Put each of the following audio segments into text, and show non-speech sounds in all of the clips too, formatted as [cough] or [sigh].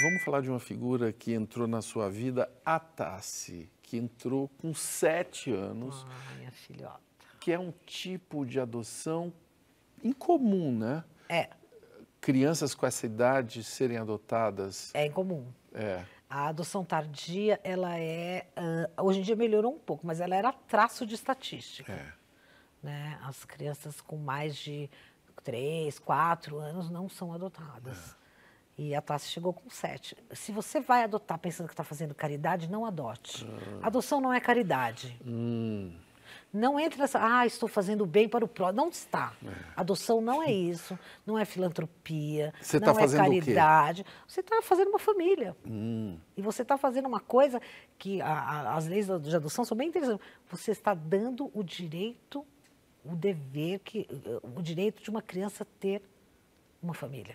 Vamos falar de uma figura que entrou na sua vida, a Tassi, que entrou com sete anos. Ah, minha filhota. Que é um tipo de adoção incomum, né? É. Crianças com essa idade serem adotadas. É incomum. É. A adoção tardia, ela é. Uh, hoje em dia melhorou um pouco, mas ela era traço de estatística. É. Né? As crianças com mais de três, quatro anos não são adotadas. É. E a Tassi chegou com sete. Se você vai adotar pensando que está fazendo caridade, não adote. Ah. Adoção não é caridade. Hum. Não entre nessa, ah, estou fazendo bem para o próximo. Não está. É. Adoção não é isso, não é filantropia, você tá não tá é caridade. Você está fazendo uma família. Hum. E você está fazendo uma coisa que a, a, as leis de adoção são bem interessantes. Você está dando o direito, o dever, que, o direito de uma criança ter uma família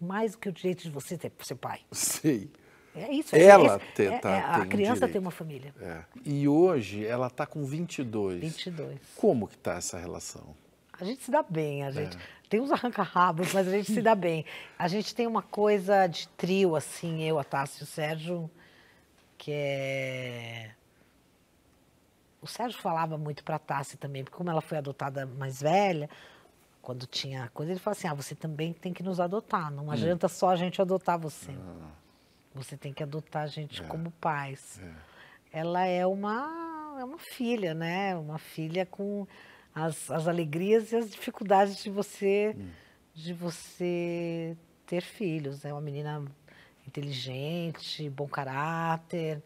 mais do que o direito de você ter, ser pai. Sim. É isso. É ela é, tá, é, a tem criança ter tem uma família. É. E hoje ela está com 22. 22. Como que está essa relação? A gente se dá bem, a é. gente tem uns arranca-rabos, mas a gente se dá [laughs] bem. A gente tem uma coisa de trio, assim, eu, a Tássia e o Sérgio, que é... O Sérgio falava muito para a Tássia também, porque como ela foi adotada mais velha, quando tinha coisa, ele falou assim: ah, você também tem que nos adotar, não hum. adianta só a gente adotar você. Ah. Você tem que adotar a gente é. como pais. É. Ela é uma, é uma filha, né? Uma filha com as, as alegrias e as dificuldades de você, hum. de você ter filhos. É uma menina inteligente, bom caráter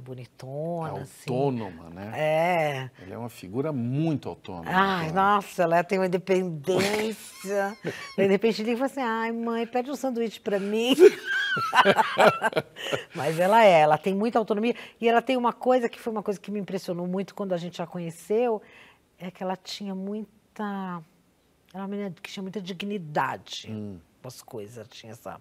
bonitona. É assim. Autônoma, assim. né? É. Ela é uma figura muito autônoma. Ai, então. nossa, ela tem uma independência. de repente ele fala assim, ai mãe, pede um sanduíche para mim. [laughs] Mas ela é, ela tem muita autonomia. E ela tem uma coisa que foi uma coisa que me impressionou muito quando a gente a conheceu, é que ela tinha muita... Ela era uma menina que tinha muita dignidade. Hum. As coisas, ela tinha essa